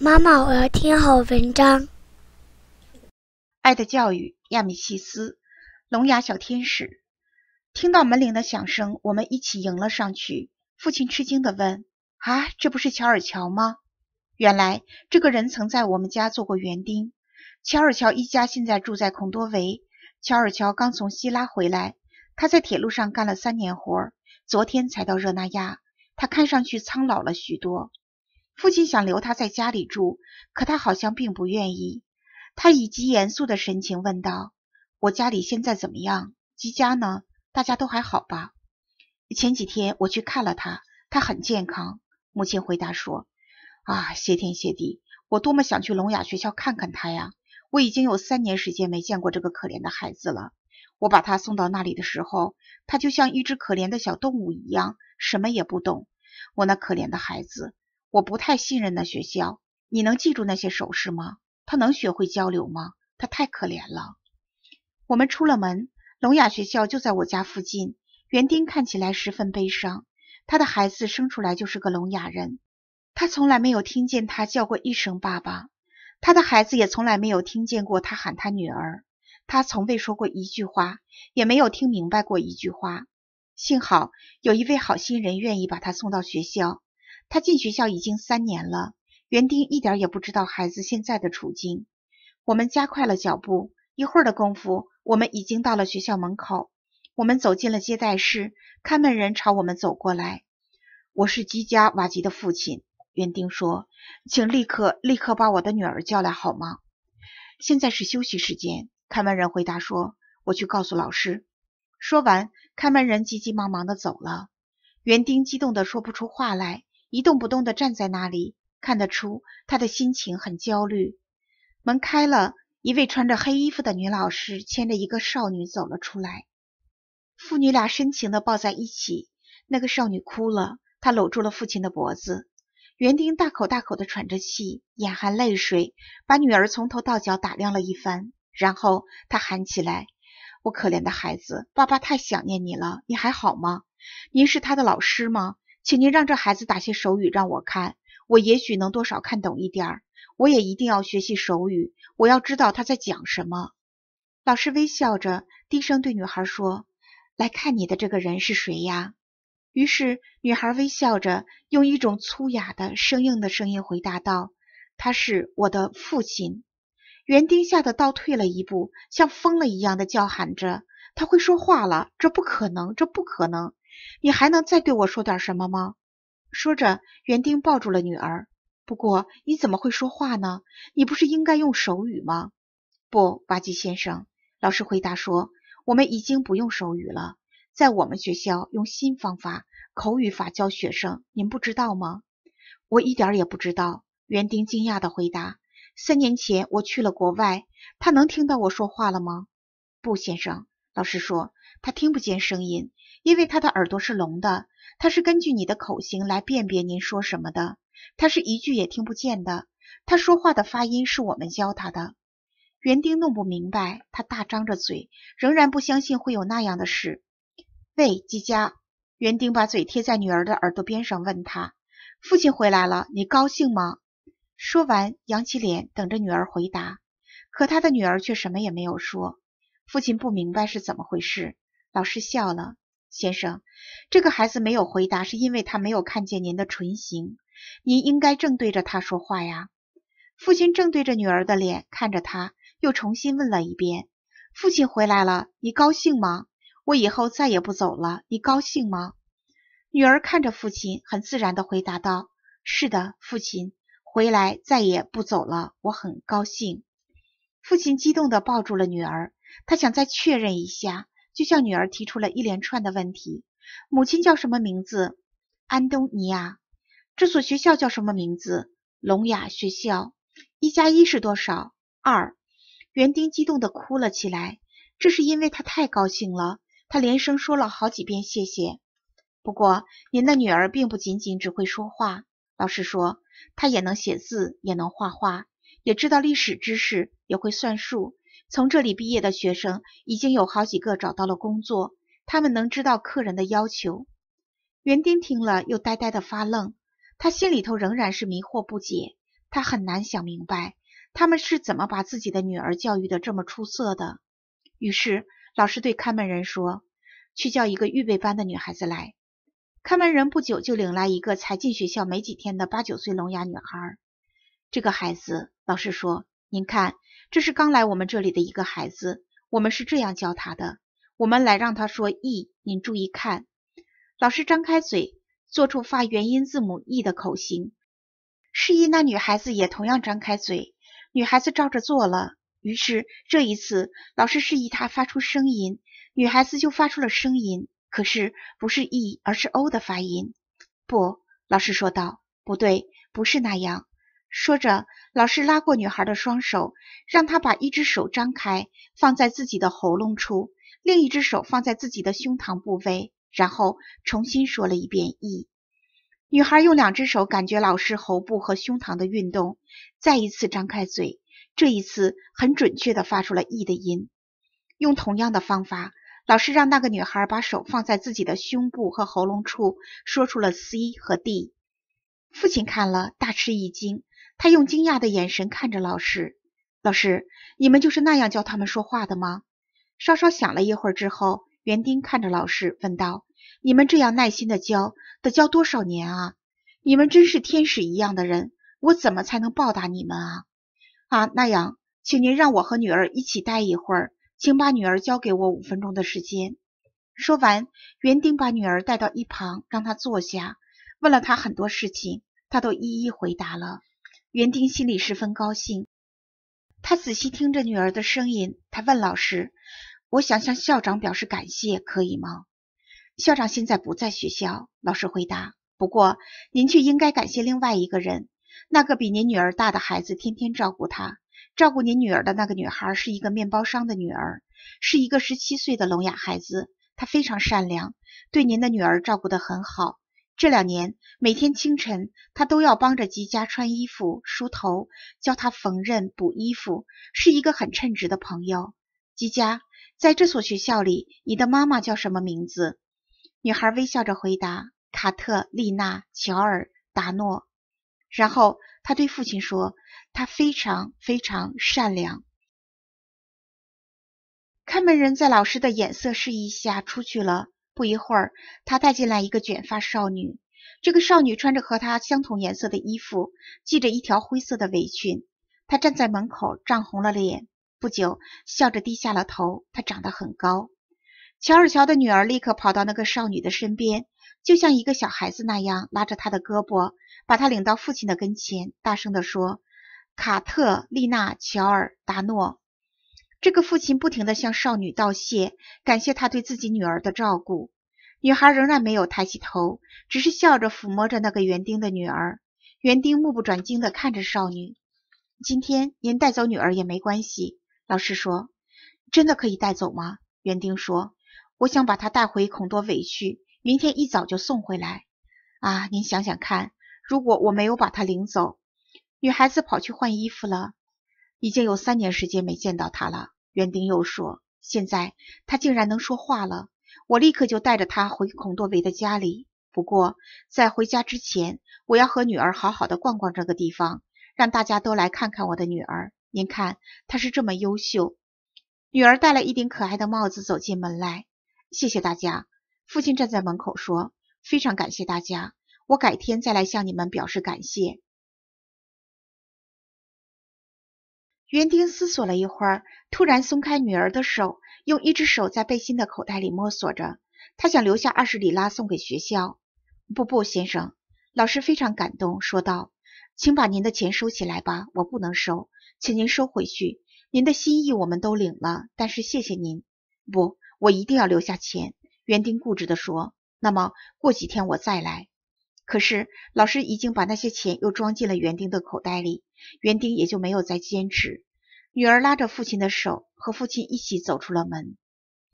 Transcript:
妈妈，我要听好文章。《爱的教育》亚米西斯，《聋哑小天使》。听到门铃的响声，我们一起迎了上去。父亲吃惊地问：“啊，这不是乔尔乔吗？”原来，这个人曾在我们家做过园丁。乔尔乔一家现在住在孔多维。乔尔乔刚从西拉回来，他在铁路上干了三年活，昨天才到热那亚。他看上去苍老了许多。父亲想留他在家里住，可他好像并不愿意。他以极严肃的神情问道：“我家里现在怎么样？吉佳呢？大家都还好吧？”前几天我去看了他，他很健康。母亲回答说：“啊，谢天谢地！我多么想去聋哑学校看看他呀！我已经有三年时间没见过这个可怜的孩子了。我把他送到那里的时候，他就像一只可怜的小动物一样，什么也不懂。我那可怜的孩子。”我不太信任那学校。你能记住那些手势吗？他能学会交流吗？他太可怜了。我们出了门，聋哑学校就在我家附近。园丁看起来十分悲伤，他的孩子生出来就是个聋哑人，他从来没有听见他叫过一声爸爸，他的孩子也从来没有听见过他喊他女儿。他从未说过一句话，也没有听明白过一句话。幸好有一位好心人愿意把他送到学校。他进学校已经三年了，园丁一点也不知道孩子现在的处境。我们加快了脚步，一会儿的功夫，我们已经到了学校门口。我们走进了接待室，看门人朝我们走过来。“我是基加瓦吉的父亲。”园丁说，“请立刻立刻把我的女儿叫来，好吗？”“现在是休息时间。”看门人回答说，“我去告诉老师。”说完，看门人急急忙忙的走了。园丁激动的说不出话来。一动不动地站在那里，看得出他的心情很焦虑。门开了，一位穿着黑衣服的女老师牵着一个少女走了出来。父女俩深情地抱在一起，那个少女哭了，她搂住了父亲的脖子。园丁大口大口的喘着气，眼含泪水，把女儿从头到脚打量了一番，然后他喊起来：“我可怜的孩子，爸爸太想念你了，你还好吗？您是他的老师吗？”请您让这孩子打些手语让我看，我也许能多少看懂一点儿。我也一定要学习手语，我要知道他在讲什么。老师微笑着低声对女孩说：“来看你的这个人是谁呀？”于是女孩微笑着，用一种粗哑的、生硬的声音回答道：“他是我的父亲。”园丁吓得倒退了一步，像疯了一样的叫喊着：“他会说话了！这不可能！这不可能！”你还能再对我说点什么吗？说着，园丁抱住了女儿。不过，你怎么会说话呢？你不是应该用手语吗？不，巴基先生，老师回答说，我们已经不用手语了，在我们学校用新方法——口语法教学生。您不知道吗？我一点也不知道。园丁惊讶地回答。三年前我去了国外，他能听到我说话了吗？不，先生，老师说他听不见声音。因为他的耳朵是聋的，他是根据你的口型来辨别您说什么的，他是一句也听不见的。他说话的发音是我们教他的。园丁弄不明白，他大张着嘴，仍然不相信会有那样的事。喂，吉佳，园丁把嘴贴在女儿的耳朵边上，问他：“父亲回来了，你高兴吗？”说完，扬起脸等着女儿回答，可他的女儿却什么也没有说。父亲不明白是怎么回事，老师笑了。先生，这个孩子没有回答，是因为他没有看见您的唇形。您应该正对着他说话呀。父亲正对着女儿的脸看着他，又重新问了一遍：“父亲回来了，你高兴吗？我以后再也不走了，你高兴吗？”女儿看着父亲，很自然地回答道：“是的，父亲回来再也不走了，我很高兴。”父亲激动地抱住了女儿，他想再确认一下。就向女儿提出了一连串的问题：母亲叫什么名字？安东尼亚。这所学校叫什么名字？聋哑学校。一加一是多少？二。园丁激动地哭了起来，这是因为他太高兴了。他连声说了好几遍谢谢。不过，您的女儿并不仅仅只会说话，老师说，她也能写字，也能画画，也知道历史知识，也会算数。从这里毕业的学生已经有好几个找到了工作，他们能知道客人的要求。园丁听了，又呆呆的发愣，他心里头仍然是迷惑不解，他很难想明白他们是怎么把自己的女儿教育的这么出色的。于是，老师对看门人说：“去叫一个预备班的女孩子来。”看门人不久就领来一个才进学校没几天的八九岁聋哑女孩。这个孩子，老师说。您看，这是刚来我们这里的一个孩子，我们是这样教他的。我们来让他说 e，您注意看，老师张开嘴，做出发元音字母 e 的口型，示意那女孩子也同样张开嘴。女孩子照着做了，于是这一次，老师示意她发出声音，女孩子就发出了声音，可是不是 e 而是 o 的发音。不，老师说道，不对，不是那样。说着，老师拉过女孩的双手，让她把一只手张开，放在自己的喉咙处，另一只手放在自己的胸膛部位，然后重新说了一遍 “e”。女孩用两只手感觉老师喉部和胸膛的运动，再一次张开嘴，这一次很准确地发出了 “e” 的音。用同样的方法，老师让那个女孩把手放在自己的胸部和喉咙处，说出了 “c” 和 “d”。父亲看了，大吃一惊。他用惊讶的眼神看着老师，老师，你们就是那样教他们说话的吗？稍稍想了一会儿之后，园丁看着老师问道：“你们这样耐心的教，得教多少年啊？你们真是天使一样的人，我怎么才能报答你们啊？”啊，那样，请您让我和女儿一起待一会儿，请把女儿交给我五分钟的时间。说完，园丁把女儿带到一旁，让她坐下，问了她很多事情，她都一一回答了。园丁心里十分高兴，他仔细听着女儿的声音。他问老师：“我想向校长表示感谢，可以吗？”校长现在不在学校。老师回答：“不过您却应该感谢另外一个人，那个比您女儿大的孩子，天天照顾她。照顾您女儿的那个女孩是一个面包商的女儿，是一个十七岁的聋哑孩子。她非常善良，对您的女儿照顾的很好。”这两年，每天清晨，他都要帮着吉佳穿衣服、梳头，教他缝纫、补衣服，是一个很称职的朋友。吉佳，在这所学校里，你的妈妈叫什么名字？女孩微笑着回答：“卡特丽娜·乔尔达诺。”然后，他对父亲说：“她非常非常善良。”看门人在老师的眼色示意下出去了。不一会儿，他带进来一个卷发少女。这个少女穿着和她相同颜色的衣服，系着一条灰色的围裙。她站在门口，涨红了脸，不久笑着低下了头。她长得很高。乔尔乔的女儿立刻跑到那个少女的身边，就像一个小孩子那样，拉着她的胳膊，把她领到父亲的跟前，大声地说：“卡特丽娜·乔尔达诺。”这个父亲不停地向少女道谢，感谢她对自己女儿的照顾。女孩仍然没有抬起头，只是笑着抚摸着那个园丁的女儿。园丁目不转睛地看着少女。今天您带走女儿也没关系，老师说。真的可以带走吗？园丁说。我想把她带回孔多委去，明天一早就送回来。啊，您想想看，如果我没有把她领走，女孩子跑去换衣服了。已经有三年时间没见到他了。园丁又说：“现在他竟然能说话了，我立刻就带着他回孔多维的家里。不过在回家之前，我要和女儿好好的逛逛这个地方，让大家都来看看我的女儿。您看，她是这么优秀。”女儿戴了一顶可爱的帽子走进门来。谢谢大家，父亲站在门口说：“非常感谢大家，我改天再来向你们表示感谢。”园丁思索了一会儿，突然松开女儿的手，用一只手在背心的口袋里摸索着。他想留下二十里拉送给学校。不不，先生，老师非常感动，说道：“请把您的钱收起来吧，我不能收，请您收回去。您的心意我们都领了，但是谢谢您。不，我一定要留下钱。”园丁固执地说：“那么过几天我再来。”可是，老师已经把那些钱又装进了园丁的口袋里，园丁也就没有再坚持。女儿拉着父亲的手，和父亲一起走出了门。